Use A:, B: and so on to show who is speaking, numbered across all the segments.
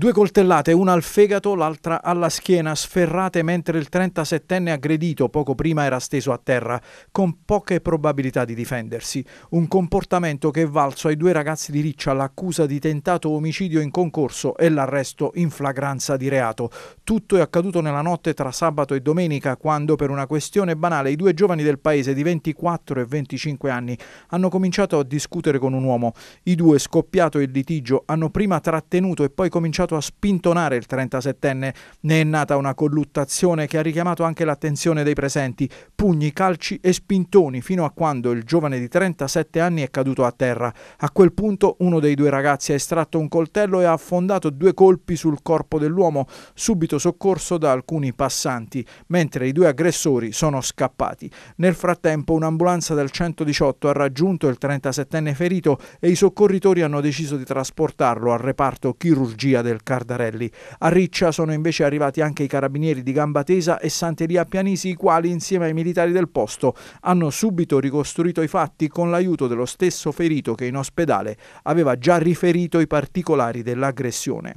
A: Due coltellate, una al fegato, l'altra alla schiena, sferrate mentre il 37enne aggredito poco prima era steso a terra, con poche probabilità di difendersi. Un comportamento che è valso ai due ragazzi di Riccia l'accusa di tentato omicidio in concorso e l'arresto in flagranza di reato. Tutto è accaduto nella notte tra sabato e domenica, quando per una questione banale i due giovani del paese di 24 e 25 anni hanno cominciato a discutere con un uomo. I due, scoppiato il litigio, hanno prima trattenuto e poi cominciato provato a spintonare il 37enne. Ne è nata una colluttazione che ha richiamato anche l'attenzione dei presenti, pugni, calci e spintoni fino a quando il giovane di 37 anni è caduto a terra. A quel punto uno dei due ragazzi ha estratto un coltello e ha affondato due colpi sul corpo dell'uomo, subito soccorso da alcuni passanti, mentre i due aggressori sono scappati. Nel frattempo un'ambulanza del 118 ha raggiunto il 37enne ferito e i soccorritori hanno deciso di trasportarlo al reparto chirurgia del del Cardarelli. A Riccia sono invece arrivati anche i carabinieri di Gambatesa e Santeria Pianisi, i quali insieme ai militari del posto hanno subito ricostruito i fatti con l'aiuto dello stesso ferito che in ospedale aveva già riferito i particolari dell'aggressione.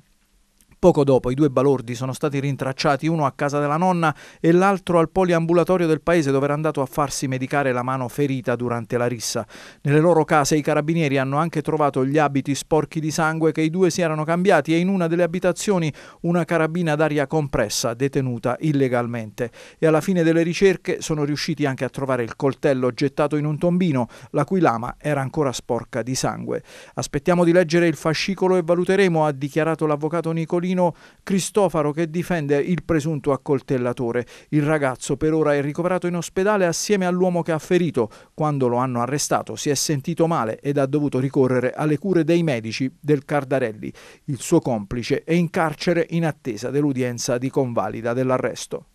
A: Poco dopo i due balordi sono stati rintracciati, uno a casa della nonna e l'altro al poliambulatorio del paese dove era andato a farsi medicare la mano ferita durante la rissa. Nelle loro case i carabinieri hanno anche trovato gli abiti sporchi di sangue che i due si erano cambiati e in una delle abitazioni una carabina d'aria compressa detenuta illegalmente. E alla fine delle ricerche sono riusciti anche a trovare il coltello gettato in un tombino, la cui lama era ancora sporca di sangue. Aspettiamo di leggere il fascicolo e valuteremo, ha dichiarato l'avvocato Nicolini Torino Cristofaro che difende il presunto accoltellatore. Il ragazzo per ora è ricoverato in ospedale assieme all'uomo che ha ferito. Quando lo hanno arrestato si è sentito male ed ha dovuto ricorrere alle cure dei medici del Cardarelli. Il suo complice è in carcere in attesa dell'udienza di convalida dell'arresto.